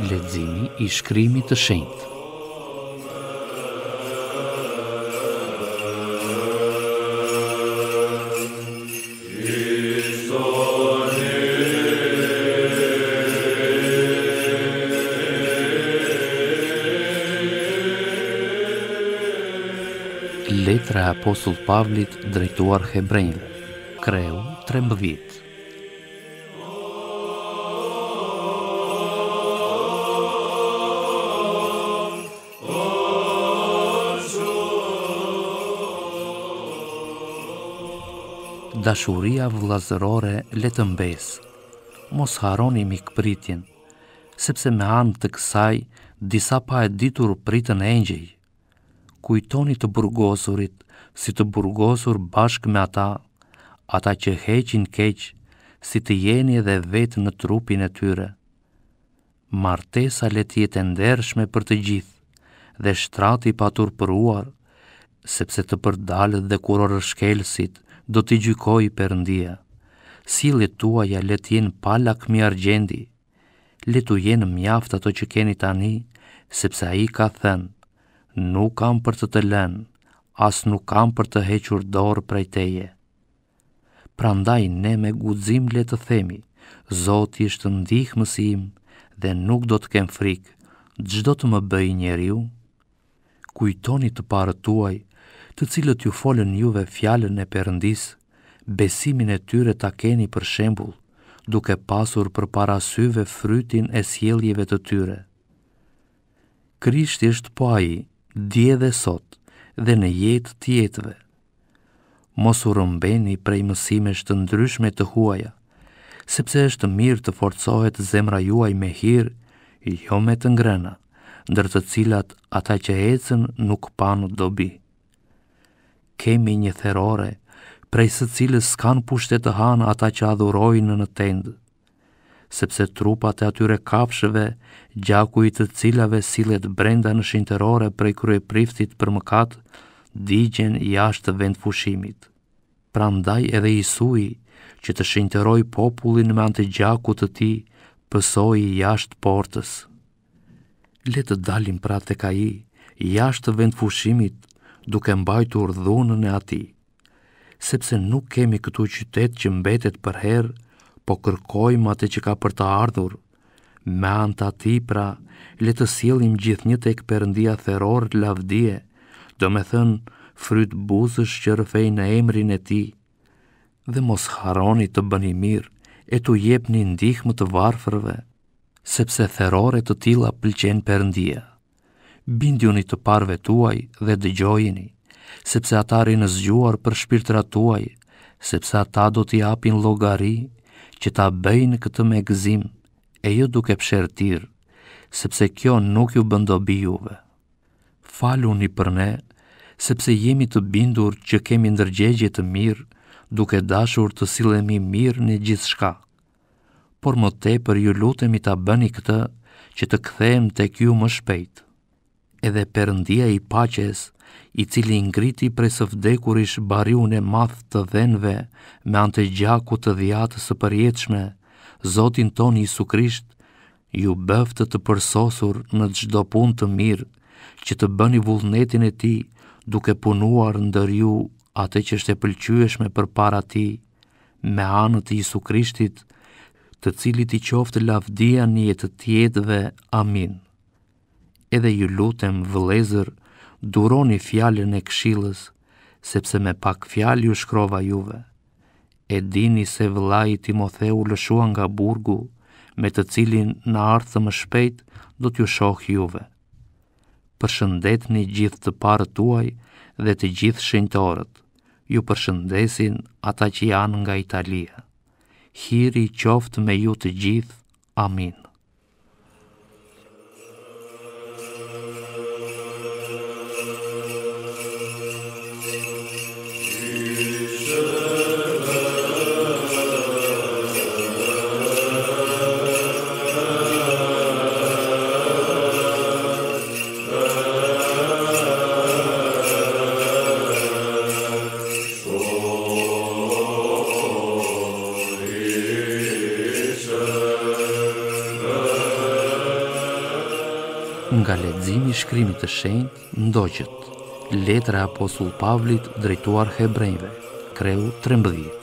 Ledzimi i shkrimit të shenjtë. Letra e apostull Pavlit drejtuar Hebrejnë, kreu 13. dashuria vlazërore le të mbes, Mos haroni mik sepse me anë të kësaj, disa pa e ditur pritën e njëj. Kujtoni të burgosurit, si të burgosur bashk me ata, ata që heqin keq, si të jeni edhe vetë në trupin e tyre. Martesa le tjetë e ndershme për të gjithë, dhe shtrati patur për sepse të përdalë dhe kuror shkelësit, do t'i gjykoj përëndia. Sili tuaja let jenë palak mi argjendi, letu u jenë mjaft ato që keni tani, sepse a i ka thënë, nuk kam për të të lënë, as nuk kam për të hequr dorë prej teje. Pra ndaj ne me guzim le të themi, Zotë ishtë ndihë mësim dhe nuk do të kem frikë, gjdo të më bëj njeriu, kujtoni të parë tuaj, të cilët ju folën juve fjallën e përëndis, besimin e tyre ta keni për shembul, duke pasur për para syve frytin e sjeljeve të tyre. Krishti është po aji, dje dhe sot, dhe në jetë tjetëve. Mos u rëmbeni prej mësime shtë ndryshme të huaja, sepse është mirë të forcohet zemra juaj me hirë, jo me të ngrëna, ndër të cilat ata që hecen nuk panu dobi kemi një therore, prej së cilës s'kan pushtet të hanë ata që adhurojnë në tendë, sepse trupat e atyre kafshëve, gjakuit të cilave silet brenda në shinterore prej krye priftit për mëkat, digjen jashtë vend fushimit. Pra ndaj edhe Isui, që të shinteroj popullin me antë gjakut të ti, pësoj jashtë portës. Letë dalim pra të ka i, jashtë vend fushimit duke mbajtur dhunën e ati, sepse nuk kemi këtu qytet që mbetet për herë, po kërkojmë atë që ka për të ardhur, me anë të ati pra, le të sielim gjithë një tek përëndia theror lavdije, do me thënë fryt buzësh që rëfej në emrin e ti, dhe mos haroni të bëni mirë, e të jep një ndihmë të varfërve, sepse therore të tila pëlqen përëndia bindjuni të parve tuaj dhe dëgjojini, sepse ata rinë zgjuar për shpirtra tuaj, sepse ata do t'i apin logari që ta bëjnë këtë me gëzim, e ju jo duke pshertir, sepse kjo nuk ju bëndobi juve. Faluni për ne, sepse jemi të bindur që kemi ndërgjegje të mirë, duke dashur të silemi mirë në gjithë shka. Por më te për ju lutemi ta bëni këtë, që të kthejmë të kju më shpejtë edhe përëndia i paches, i cili ngriti pre së vdekurish bariune math të dhenve me ante gjaku të dhjatë së përjetshme, Zotin ton Isu Krisht, ju bëftë të përsosur në gjdo pun të mirë, që të bëni vullnetin e ti duke punuar ndër ju atë që është e pëlqyeshme për para ti, me anët të Isu Krishtit, të cilit i qoftë lavdia një jetë tjetëve. Aminë edhe ju lutem vëlezër, duroni fjallën e kshilës, sepse me pak fjallë ju shkrova juve. E dini se vëllaj Timotheu lëshua nga burgu, me të cilin në ardhë më shpejt do t'ju shoh juve. Përshëndet një gjithë të parë tuaj dhe të gjithë shëntorët, ju përshëndesin ata që janë nga Italia. Hiri qoftë me ju të gjithë, aminë. nga ledzimi shkrimit të shenjt, ndoqët, letra apostull Pavlit drejtuar hebrejve, kreu 13.